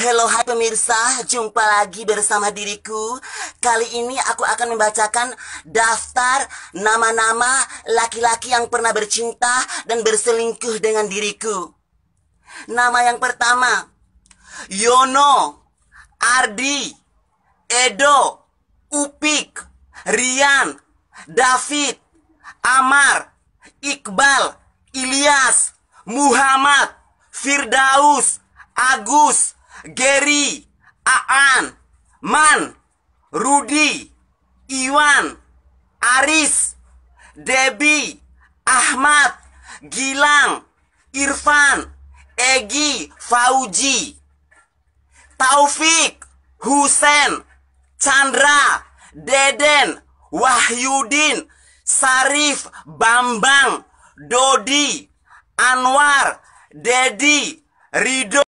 Hello hai pemirsa, jumpa lagi bersama diriku. Kali ini aku akan membacakan daftar nama-nama laki-laki yang pernah bercinta dan berselingkuh dengan diriku. Nama yang pertama, Yono, Ardi, Edo, Upik, Rian, David, Amar, Iqbal, Ilyas, Muhammad, Firdaus, Agus, Gary, Aan, Man, Rudy, Iwan, Aris, Debi, Ahmad, Gilang, Irfan, Egi, Fauji, Taufik, Husen, Chandra, Deden, Wahyudin, Sarif, Bambang, Dodi, Anwar, Dedi, Rido.